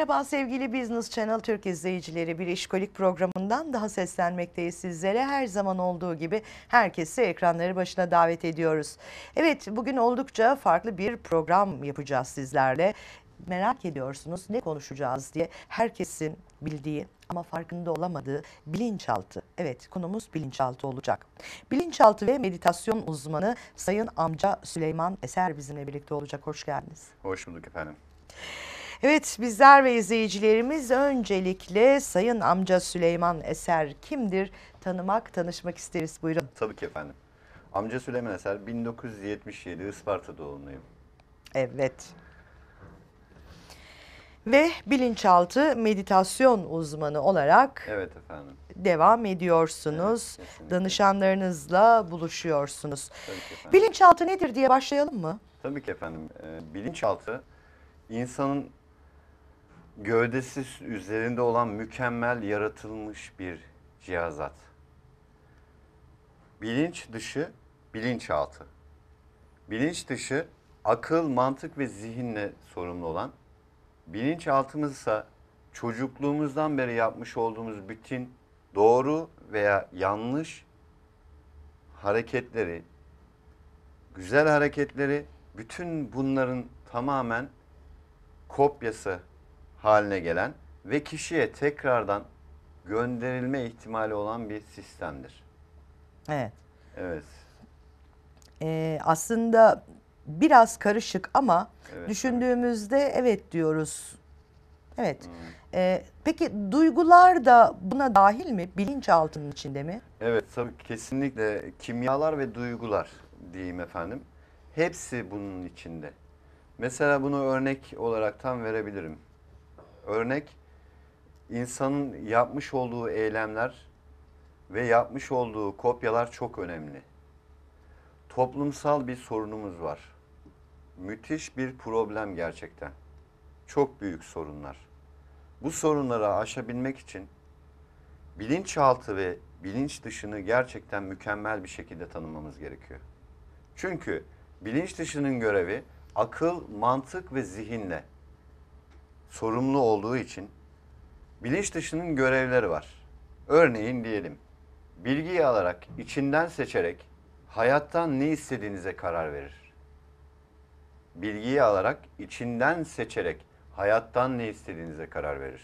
Merhaba sevgili Business Channel Türk izleyicileri. Bir işkolik programından daha seslenmekteyiz sizlere. Her zaman olduğu gibi herkesi ekranları başına davet ediyoruz. Evet bugün oldukça farklı bir program yapacağız sizlerle. Merak ediyorsunuz ne konuşacağız diye herkesin bildiği ama farkında olamadığı bilinçaltı. Evet konumuz bilinçaltı olacak. Bilinçaltı ve meditasyon uzmanı Sayın Amca Süleyman Eser bizimle birlikte olacak. Hoş geldiniz. Hoş bulduk efendim. Evet bizler ve izleyicilerimiz öncelikle Sayın Amca Süleyman Eser kimdir tanımak, tanışmak isteriz. Buyurun. Tabii ki efendim. Amca Süleyman Eser 1977 Isparta doğumluyum. Evet. Ve bilinçaltı meditasyon uzmanı olarak Evet efendim. devam ediyorsunuz. Evet, Danışanlarınızla buluşuyorsunuz. Tabii ki efendim. Bilinçaltı nedir diye başlayalım mı? Tabii ki efendim. Ee, bilinçaltı insanın gövdesi üzerinde olan mükemmel yaratılmış bir cihazat. Bilinç dışı, bilinçaltı. Bilinç dışı akıl, mantık ve zihinle sorumlu olan, bilinçaltımız ise çocukluğumuzdan beri yapmış olduğumuz bütün doğru veya yanlış hareketleri, güzel hareketleri, bütün bunların tamamen kopyası haline gelen ve kişiye tekrardan gönderilme ihtimali olan bir sistemdir. Evet. Evet. Ee, aslında biraz karışık ama evet, düşündüğümüzde evet. evet diyoruz. Evet. Hmm. Ee, peki duygular da buna dahil mi? Bilinçaltının içinde mi? Evet tabii kesinlikle kimyalar ve duygular diyeyim efendim. Hepsi bunun içinde. Mesela bunu örnek olarak olaraktan verebilirim örnek insanın yapmış olduğu eylemler ve yapmış olduğu kopyalar çok önemli. Toplumsal bir sorunumuz var. Müthiş bir problem gerçekten. Çok büyük sorunlar. Bu sorunları aşabilmek için bilinçaltı ve bilinç dışını gerçekten mükemmel bir şekilde tanımamız gerekiyor. Çünkü bilinç dışının görevi akıl, mantık ve zihinle sorumlu olduğu için bilinç dışının görevleri var. Örneğin diyelim, bilgiyi alarak, içinden seçerek hayattan ne istediğinize karar verir. Bilgiyi alarak, içinden seçerek hayattan ne istediğinize karar verir.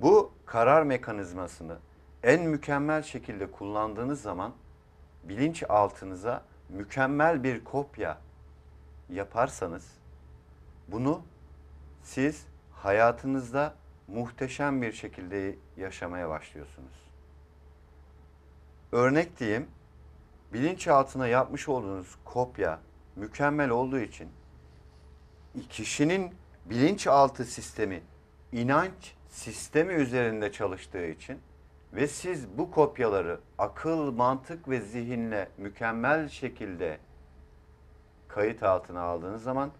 Bu karar mekanizmasını en mükemmel şekilde kullandığınız zaman bilinç altınıza mükemmel bir kopya yaparsanız bunu siz hayatınızda muhteşem bir şekilde yaşamaya başlıyorsunuz. Örnek diyeyim, bilinçaltına yapmış olduğunuz kopya mükemmel olduğu için kişinin bilinçaltı sistemi inanç sistemi üzerinde çalıştığı için ve siz bu kopyaları akıl, mantık ve zihinle mükemmel şekilde kayıt altına aldığınız zaman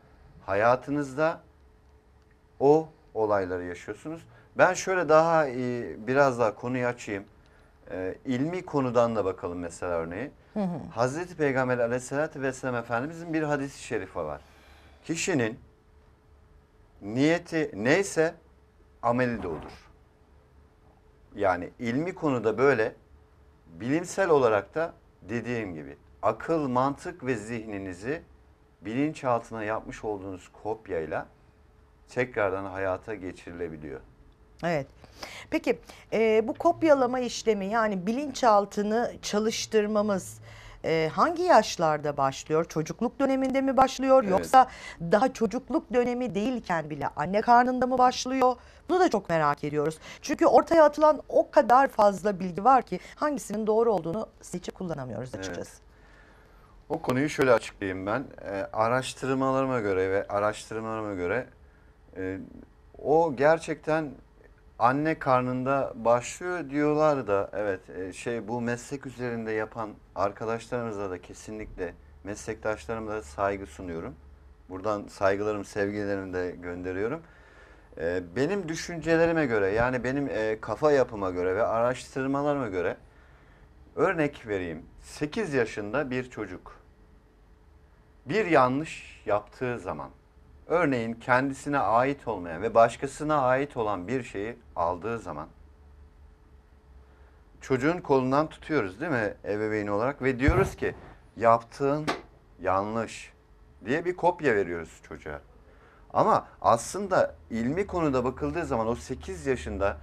hayatınızda o olayları yaşıyorsunuz. Ben şöyle daha iyi, e, biraz daha konuyu açayım. Ee, ilmi konudan da bakalım mesela örneği. Hazreti Peygamber aleyhissalatü vesselam Efendimizin bir hadisi şerifi var. Kişinin niyeti neyse ameli de olur. Yani ilmi konuda böyle bilimsel olarak da dediğim gibi akıl, mantık ve zihninizi bilinçaltına yapmış olduğunuz kopyayla tekrardan hayata geçirilebiliyor. Evet. Peki e, bu kopyalama işlemi yani bilinçaltını çalıştırmamız e, hangi yaşlarda başlıyor? Çocukluk döneminde mi başlıyor evet. yoksa daha çocukluk dönemi değilken bile anne karnında mı başlıyor? Bunu da çok merak ediyoruz. Çünkü ortaya atılan o kadar fazla bilgi var ki hangisinin doğru olduğunu seçip kullanamıyoruz açıkçası. Evet. O konuyu şöyle açıklayayım ben. E, araştırmalarıma göre ve araştırmalarıma göre e, o gerçekten anne karnında başlıyor diyorlar da evet e, şey bu meslek üzerinde yapan arkadaşlarımıza da kesinlikle meslektaşlarımıza da saygı sunuyorum. Buradan saygılarımı, sevgilerimi de gönderiyorum. E, benim düşüncelerime göre yani benim e, kafa yapıma göre ve araştırmalarıma göre örnek vereyim. 8 yaşında bir çocuk bir yanlış yaptığı zaman Örneğin kendisine ait olmayan ve başkasına ait olan bir şeyi aldığı zaman çocuğun kolundan tutuyoruz değil mi ebeveyn olarak ve diyoruz ki yaptığın yanlış diye bir kopya veriyoruz çocuğa. Ama aslında ilmi konuda bakıldığı zaman o 8 yaşında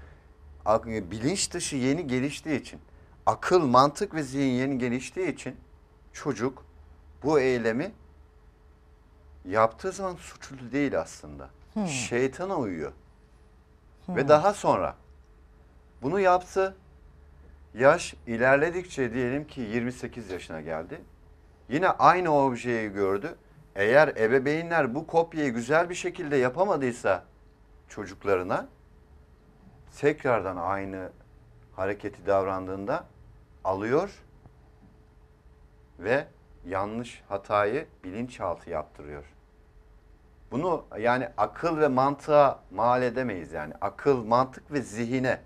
bilinç dışı yeni geliştiği için, akıl, mantık ve zihin yeni geliştiği için çocuk bu eylemi yaptığı zaman suçlu değil aslında. Hmm. Şeytana uyuyor. Hmm. Ve daha sonra bunu yaptı. Yaş ilerledikçe diyelim ki 28 yaşına geldi. Yine aynı objeyi gördü. Eğer ebeveynler bu kopyayı güzel bir şekilde yapamadıysa çocuklarına tekrardan aynı hareketi davrandığında alıyor ve yanlış hatayı bilinçaltı yaptırıyor. Bunu yani akıl ve mantığa mal edemeyiz yani. Akıl, mantık ve zihine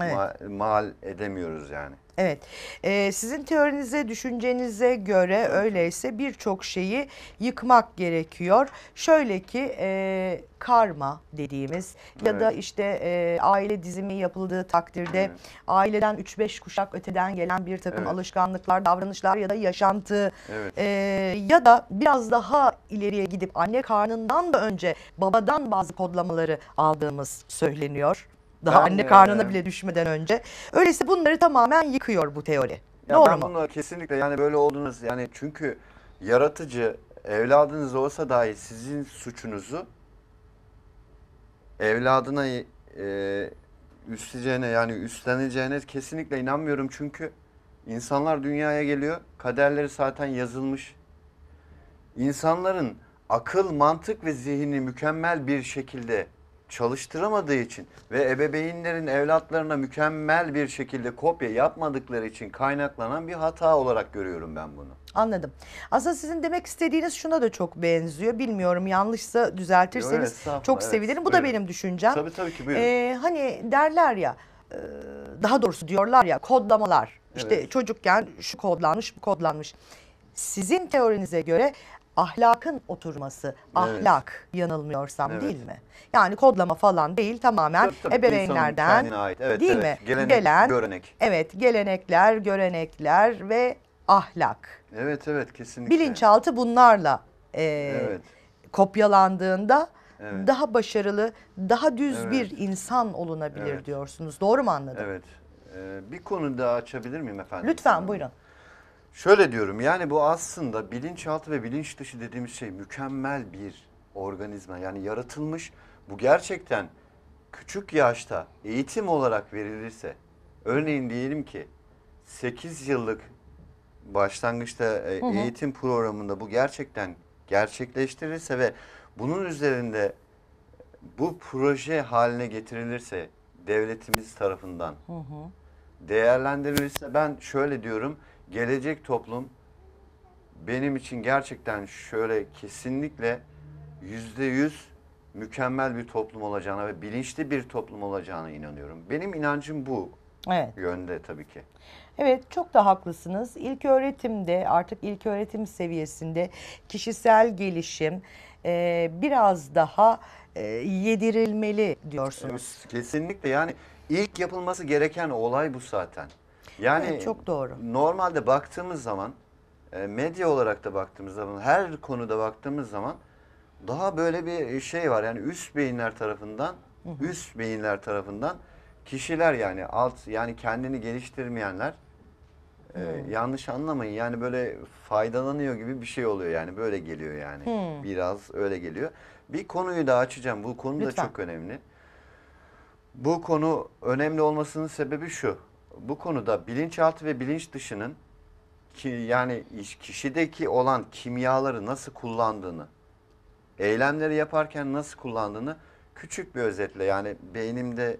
evet. mal edemiyoruz yani. Evet, ee, sizin teorinize, düşüncenize göre öyleyse birçok şeyi yıkmak gerekiyor. Şöyle ki e, karma dediğimiz ya da işte e, aile dizimi yapıldığı takdirde Evet. aileden 3-5 kuşak öteden gelen bir takım Evet. alışkanlıklar, davranışlar ya da yaşantı Evet. e, ya da biraz daha ileriye gidip anne karnından da önce babadan bazı kodlamaları aldığımız söyleniyor. Daha Ben anne karnına bile düşmeden önce. Öyleyse bunları tamamen yıkıyor bu teori. Ya Doğru ben mu? bunu kesinlikle yani böyle oldunuz yani çünkü yaratıcı evladınız olsa dahi sizin suçunuzu evladına e, üstleyeceğine yani üstleneceğine kesinlikle inanmıyorum çünkü insanlar dünyaya geliyor kaderleri zaten yazılmış. İnsanların akıl, mantık ve zihni mükemmel bir şekilde çalıştıramadığı için ve ebeveynlerin evlatlarına mükemmel bir şekilde kopya yapmadıkları için kaynaklanan bir hata olarak görüyorum ben bunu. Anladım. Aslında sizin demek istediğiniz şuna da çok benziyor. Bilmiyorum yanlışsa düzeltirseniz Yo, evet, çok evet, sevinirim. Bu buyurun. da benim düşüncem. Tabii tabii ki buyurun. Ee, hani derler ya e, daha doğrusu diyorlar ya kodlamalar. İşte evet. çocukken şu kodlanmış bu kodlanmış. Sizin teorinize göre ahlakın oturması. Ahlak yanılmıyorsam Evet. değil mi? Yani kodlama falan değil tamamen Tabii, tabii, ebeveynlerden ait. Evet, değil evet. mi? Gelenek, Gelen görenek. Evet gelenekler, görenekler ve ahlak. Evet evet kesinlikle. Bilinçaltı bunlarla e, Evet. kopyalandığında Evet. daha başarılı, daha düz Evet. bir insan olunabilir Evet. diyorsunuz. Doğru mu anladım? Evet. Ee, bir konu daha açabilir miyim efendim? Lütfen buyurun. Şöyle diyorum yani bu aslında bilinçaltı ve bilinç dışı dediğimiz şey mükemmel bir organizma. Yani yaratılmış bu gerçekten küçük yaşta eğitim olarak verilirse örneğin diyelim ki 8 yıllık başlangıçta e, hı hı. eğitim programında bu gerçekten gerçekleştirilirse ve bunun üzerinde bu proje haline getirilirse devletimiz tarafından hı hı. değerlendirilirse ben şöyle diyorum gelecek toplum benim için gerçekten şöyle kesinlikle yüzde yüz mükemmel bir toplum olacağına ve bilinçli bir toplum olacağına inanıyorum. Benim inancım bu evet. yönde tabii ki. Evet çok da haklısınız. İlk öğretimde artık ilk öğretim seviyesinde kişisel gelişim e, biraz daha e, yedirilmeli diyorsunuz. Evet, kesinlikle yani ilk yapılması gereken olay bu zaten. Yani evet, çok doğru. Normalde baktığımız zaman e, medya olarak da baktığımız zaman her konuda baktığımız zaman daha böyle bir e, şey var. Yani üst beyinler tarafından hı hı. üst beyinler tarafından kişiler yani alt yani kendini geliştirmeyenler e, yanlış anlamayın yani böyle faydalanıyor gibi bir şey oluyor yani böyle geliyor yani hmm. biraz öyle geliyor. Bir konuyu da açacağım bu konu Lütfen. da çok önemli. Bu konu önemli olmasının sebebi şu bu konuda bilinçaltı ve bilinç dışının ki yani kişideki olan kimyaları nasıl kullandığını, eylemleri yaparken nasıl kullandığını küçük bir özetle yani beynimde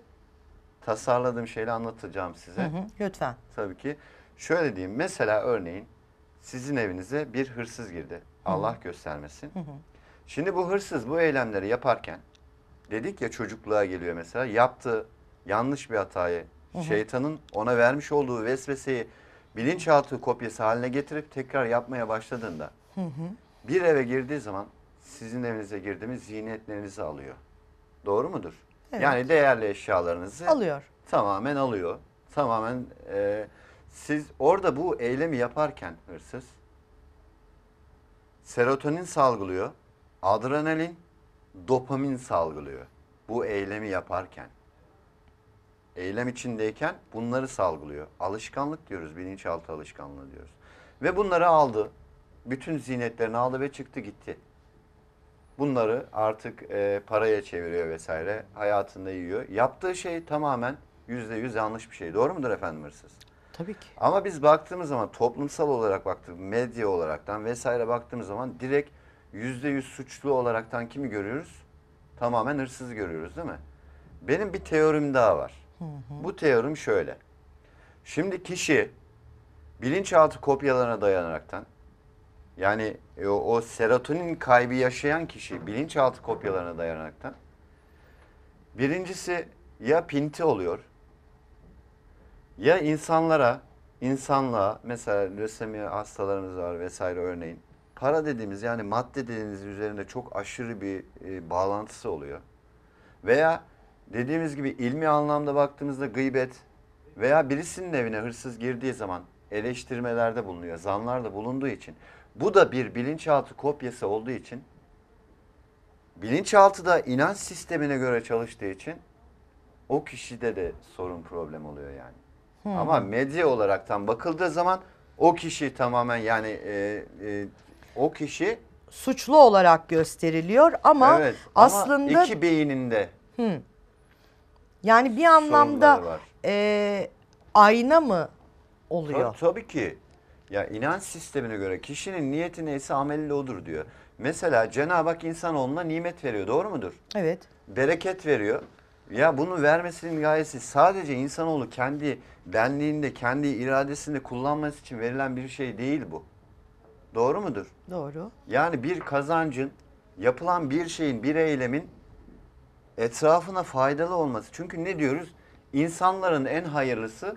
tasarladığım şeyle anlatacağım size. Hı hı, lütfen. Tabii ki. Şöyle diyeyim mesela örneğin sizin evinize bir hırsız girdi. Hı Allah göstermesin. Hı hı. Şimdi bu hırsız bu eylemleri yaparken dedik ya çocukluğa geliyor mesela yaptığı yanlış bir hatayı Hı-hı. Şeytanın ona vermiş olduğu vesveseyi bilinçaltı kopyası haline getirip tekrar yapmaya başladığında hı hı. bir eve girdiği zaman sizin evinize girdiğimiz ziynetlerinizi alıyor. Doğru mudur? Evet. Yani değerli eşyalarınızı alıyor. Tamamen alıyor. Tamamen e, siz orada bu eylemi yaparken hırsız serotonin salgılıyor, adrenalin, dopamin salgılıyor bu eylemi yaparken eylem içindeyken bunları salgılıyor. Alışkanlık diyoruz, bilinçaltı alışkanlığı diyoruz. Ve bunları aldı. Bütün zinetlerini aldı ve çıktı gitti. Bunları artık e, paraya çeviriyor vesaire. Hayatında yiyor. Yaptığı şey tamamen yüzde yüz yanlış bir şey. Doğru mudur efendim hırsız? Tabii ki. Ama biz baktığımız zaman toplumsal olarak baktık, medya olaraktan vesaire baktığımız zaman direkt yüzde yüz suçlu olaraktan kimi görüyoruz? Tamamen hırsız görüyoruz değil mi? Benim bir teorim daha var. Hı Bu teorim şöyle. Şimdi kişi bilinçaltı kopyalarına dayanaraktan yani o, o serotonin kaybı yaşayan kişi bilinçaltı kopyalarına dayanaraktan birincisi ya pinti oluyor ya insanlara insanlığa mesela lösemi hastalarımız var vesaire örneğin para dediğimiz yani madde dediğimiz üzerinde çok aşırı bir e, bağlantısı oluyor. Veya Dediğimiz gibi ilmi anlamda baktığımızda gıybet veya birisinin evine hırsız girdiği zaman eleştirmelerde bulunuyor, zanlarda bulunduğu için. Bu da bir bilinçaltı kopyası olduğu için, bilinçaltı da inanç sistemine göre çalıştığı için o kişide de sorun problem oluyor yani. Hmm. Ama medya olaraktan bakıldığı zaman o kişi tamamen yani e, e, o kişi suçlu olarak gösteriliyor ama evet, aslında ama iki beyninde hmm. Yani bir anlamda e, ayna mı oluyor? Tabii, tabii ki. Ya inanç sistemine göre kişinin niyeti neyse ameli odur diyor. Mesela Cenab-ı Hak insanoğluna nimet veriyor doğru mudur? Evet. Bereket veriyor. Ya bunu vermesinin gayesi sadece insanoğlu kendi benliğinde, kendi iradesinde kullanması için verilen bir şey değil bu. Doğru mudur? Doğru. Yani bir kazancın, yapılan bir şeyin, bir eylemin etrafına faydalı olması. Çünkü ne diyoruz? İnsanların en hayırlısı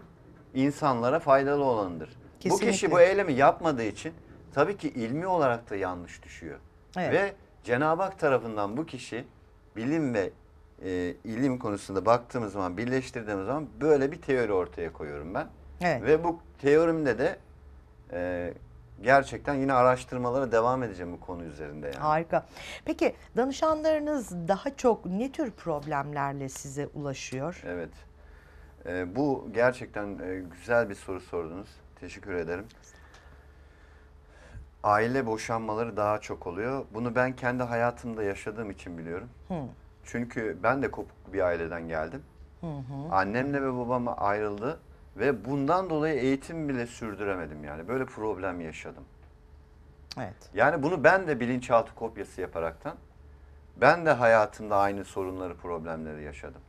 insanlara faydalı olanıdır. Kesinlikle. Bu kişi bu eylemi yapmadığı için tabii ki ilmi olarak da yanlış düşüyor. Evet. Ve Cenab-ı Hak tarafından bu kişi bilim ve e, ilim konusunda baktığımız zaman, birleştirdiğimiz zaman böyle bir teori ortaya koyuyorum ben. Evet. Ve bu teorimde de e, gerçekten yine araştırmalara devam edeceğim bu konu üzerinde yani. Harika. Peki danışanlarınız daha çok ne tür problemlerle size ulaşıyor? Evet. Ee, bu gerçekten e, güzel bir soru sordunuz. Teşekkür ederim. Aile boşanmaları daha çok oluyor. Bunu ben kendi hayatımda yaşadığım için biliyorum. Hı. Çünkü ben de kopuk bir aileden geldim. Hı hı. Annemle ve babam ayrıldı. Ve bundan dolayı eğitim bile sürdüremedim yani. Böyle problem yaşadım. Evet. Yani bunu ben de bilinçaltı kopyası yaparaktan ben de hayatımda aynı sorunları, problemleri yaşadım.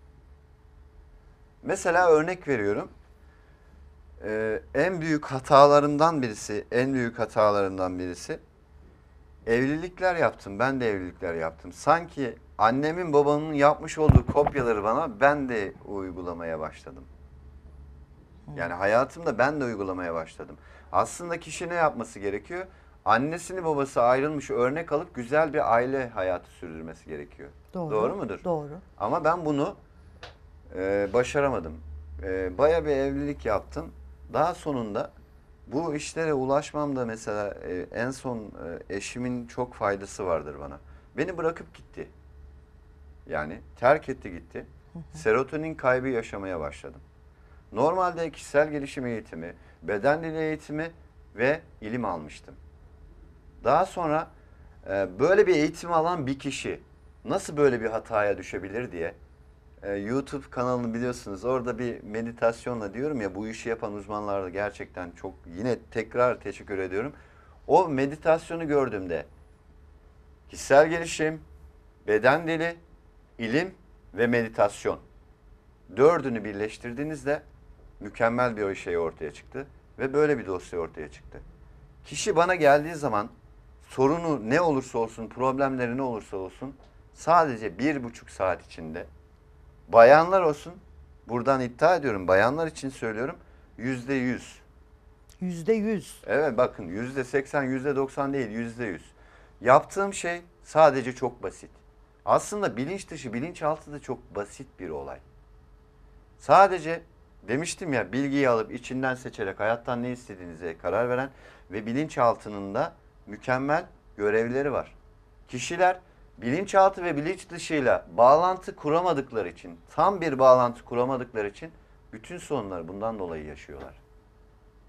Mesela örnek veriyorum. Ee, en büyük hatalarımdan birisi, en büyük hatalarımdan birisi evlilikler yaptım. Ben de evlilikler yaptım. Sanki annemin babanın yapmış olduğu kopyaları bana ben de uygulamaya başladım. Yani hayatımda ben de uygulamaya başladım. Aslında kişi ne yapması gerekiyor? Annesini babası ayrılmış örnek alıp güzel bir aile hayatı sürdürmesi gerekiyor. Doğru, Doğru mudur? Doğru. Ama ben bunu e, başaramadım. E, Baya bir evlilik yaptım. Daha sonunda bu işlere ulaşmamda mesela e, en son e, eşimin çok faydası vardır bana. Beni bırakıp gitti. Yani terk etti gitti. Serotonin kaybı yaşamaya başladım. Normalde kişisel gelişim eğitimi, beden dili eğitimi ve ilim almıştım. Daha sonra e, böyle bir eğitim alan bir kişi nasıl böyle bir hataya düşebilir diye e, YouTube kanalını biliyorsunuz orada bir meditasyonla diyorum ya bu işi yapan uzmanlarda gerçekten çok yine tekrar teşekkür ediyorum. O meditasyonu gördüğümde kişisel gelişim, beden dili, ilim ve meditasyon dördünü birleştirdiğinizde mükemmel bir şey ortaya çıktı ve böyle bir dosya ortaya çıktı. Kişi bana geldiği zaman sorunu ne olursa olsun, problemleri ne olursa olsun sadece bir buçuk saat içinde bayanlar olsun, buradan iddia ediyorum bayanlar için söylüyorum yüzde yüz. Yüzde yüz. Evet bakın yüzde seksen, yüzde doksan değil yüzde yüz. Yaptığım şey sadece çok basit. Aslında bilinç dışı, bilinç altı da çok basit bir olay. Sadece Demiştim ya bilgiyi alıp içinden seçerek hayattan ne istediğinize karar veren ve bilinçaltının da mükemmel görevleri var. Kişiler bilinçaltı ve bilinç dışıyla bağlantı kuramadıkları için, tam bir bağlantı kuramadıkları için bütün sorunları bundan dolayı yaşıyorlar.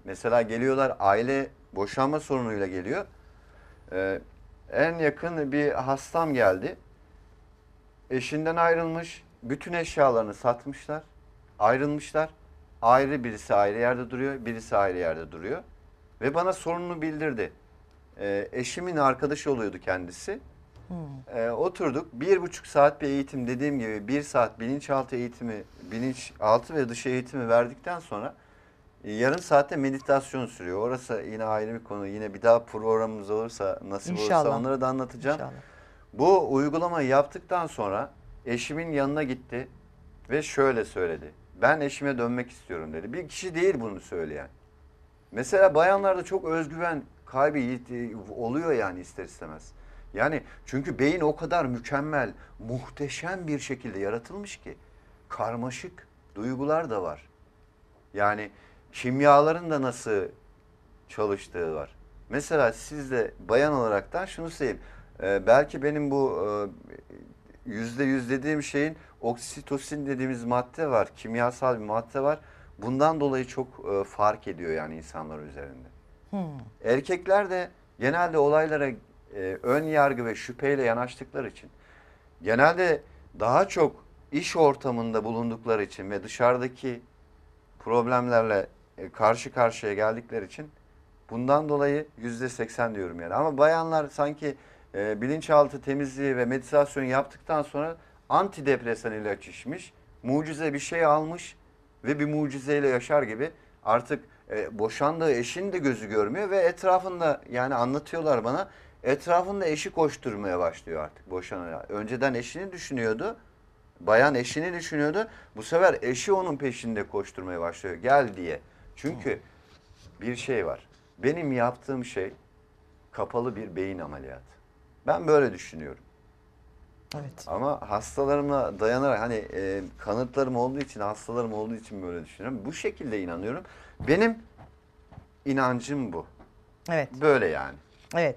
Mesela geliyorlar aile boşanma sorunuyla geliyor. Ee, en yakın bir hastam geldi. Eşinden ayrılmış, bütün eşyalarını satmışlar, ayrılmışlar ayrı birisi ayrı yerde duruyor, birisi ayrı yerde duruyor. Ve bana sorununu bildirdi. E, eşimin arkadaşı oluyordu kendisi. Hmm. E, oturduk bir buçuk saat bir eğitim dediğim gibi bir saat bilinçaltı eğitimi, bilinçaltı ve dış eğitimi verdikten sonra e, yarım saatte meditasyon sürüyor. Orası yine ayrı bir konu. Yine bir daha programımız olursa nasip İnşallah. olursa onları da anlatacağım. İnşallah. Bu uygulamayı yaptıktan sonra eşimin yanına gitti ve şöyle söyledi. Ben eşime dönmek istiyorum dedi. Bir kişi değil bunu söyleyen. Mesela bayanlarda çok özgüven kaybı oluyor yani ister istemez. Yani çünkü beyin o kadar mükemmel, muhteşem bir şekilde yaratılmış ki karmaşık duygular da var. Yani kimyaların da nasıl çalıştığı var. Mesela siz de bayan olaraktan şunu söyleyeyim. Ee, belki benim bu e, yüzde yüz dediğim şeyin oksitosin dediğimiz madde var. Kimyasal bir madde var. Bundan dolayı çok e, fark ediyor yani insanlar üzerinde. Hmm. Erkekler de genelde olaylara e, ön yargı ve şüpheyle yanaştıkları için genelde daha çok iş ortamında bulundukları için ve dışarıdaki problemlerle e, karşı karşıya geldikleri için bundan dolayı yüzde seksen diyorum yani. Ama bayanlar sanki e, bilinçaltı temizliği ve meditasyon yaptıktan sonra antidepresan ilaç içmiş, mucize bir şey almış ve bir mucizeyle yaşar gibi artık e, boşandığı eşin de gözü görmüyor ve etrafında yani anlatıyorlar bana etrafında eşi koşturmaya başlıyor artık boşanarak. Önceden eşini düşünüyordu. Bayan eşini düşünüyordu. Bu sefer eşi onun peşinde koşturmaya başlıyor. Gel diye. Çünkü bir şey var. Benim yaptığım şey kapalı bir beyin ameliyatı. Ben böyle düşünüyorum. Evet. Ama hastalarıma dayanarak hani e, kanıtlarım olduğu için, hastalarım olduğu için böyle düşünüyorum. Bu şekilde inanıyorum. Benim inancım bu. Evet. Böyle yani. Evet.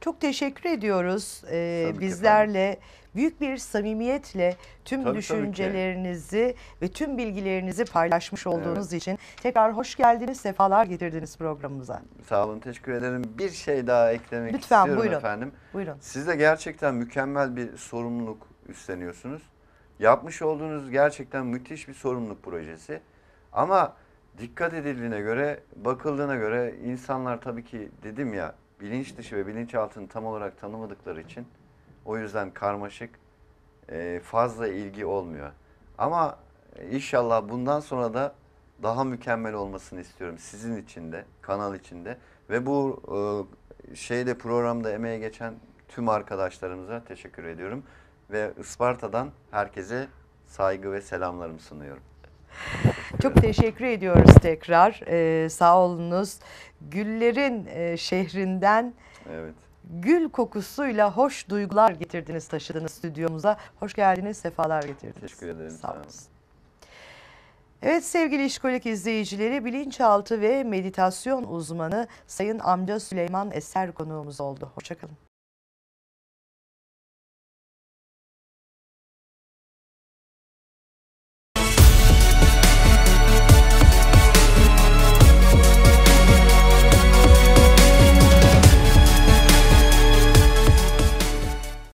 Çok teşekkür ediyoruz. Ee, bizlerle efendim büyük bir samimiyetle tüm tabii, düşüncelerinizi tabii ve tüm bilgilerinizi paylaşmış olduğunuz evet. için tekrar hoş geldiniz, sefalar getirdiniz programımıza. Sağ olun, teşekkür ederim. Bir şey daha eklemek Lütfen, istiyorum buyurun. efendim. Buyurun. Siz de gerçekten mükemmel bir sorumluluk üstleniyorsunuz. Yapmış olduğunuz gerçekten müthiş bir sorumluluk projesi. Ama dikkat edildiğine göre, bakıldığına göre insanlar tabii ki dedim ya bilinç dışı ve bilinç altını tam olarak tanımadıkları için o yüzden karmaşık e, fazla ilgi olmuyor. Ama inşallah bundan sonra da daha mükemmel olmasını istiyorum sizin için de, kanal için de. Ve bu e, şeyde programda emeğe geçen tüm arkadaşlarımıza teşekkür ediyorum. Ve Isparta'dan herkese saygı ve selamlarımı sunuyorum. Çok teşekkür ediyoruz tekrar. Ee, sağ olunuz. Güllerin e, şehrinden evet gül kokusuyla hoş duygular getirdiniz, taşıdınız stüdyomuza. Hoş geldiniz, sefalar getirdiniz. Teşekkür ederim. Sağ olun. Evet sevgili işkolik izleyicileri bilinçaltı ve meditasyon uzmanı Sayın Amca Süleyman Eser konuğumuz oldu. Hoşçakalın.